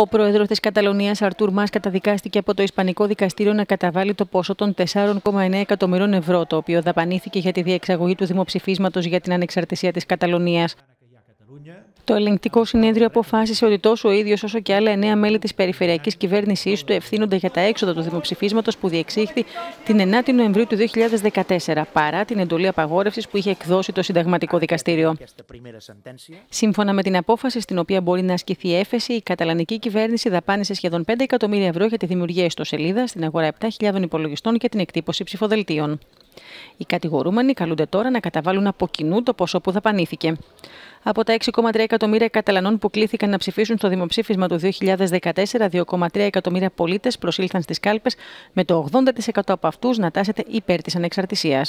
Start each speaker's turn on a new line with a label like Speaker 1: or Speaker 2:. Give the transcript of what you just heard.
Speaker 1: Ο πρόεδρος της Καταλωνίας, Αρτούρ Μα, καταδικάστηκε από το Ισπανικό Δικαστήριο να καταβάλει το ποσό των 4,9 εκατομμυρίων ευρώ, το οποίο δαπανήθηκε για τη διεξαγωγή του δημοψηφίσματος για την ανεξαρτησία της Καταλωνίας. Το ελεγκτικό συνέδριο αποφάσισε ότι τόσο ο ίδιος όσο και άλλα εννέα μέλη της περιφερειακής κυβέρνησής του ευθύνονται για τα έξοδα του δημοψηφίσματος που διεξήχθη την 9η Νοεμβρίου του 2014, παρά την εντολή απαγόρευσης που είχε εκδώσει το Συνταγματικό Δικαστήριο. Σύμφωνα με την απόφαση στην οποία μπορεί να ασκηθεί έφεση, η καταλανική κυβέρνηση δαπάνησε σχεδόν 5 εκατομμύρια ευρώ για τη δημιουργία ιστοσελίδα στην αγορά 7.000 υπολογιστών και την εκτύπωση ψηφοδελτίων. Οι κατηγορούμενοι καλούνται τώρα να καταβάλουν από κοινού το ποσό που δαπανήθηκε. Από τα 6,3 εκατομμύρια Καταλανών που κλήθηκαν να ψηφίσουν στο δημοψήφισμα του 2014, 2,3 εκατομμύρια πολίτες προσήλθαν στις κάλπες, με το 80% από αυτούς να τάσεται υπέρ της ανεξαρτησίας.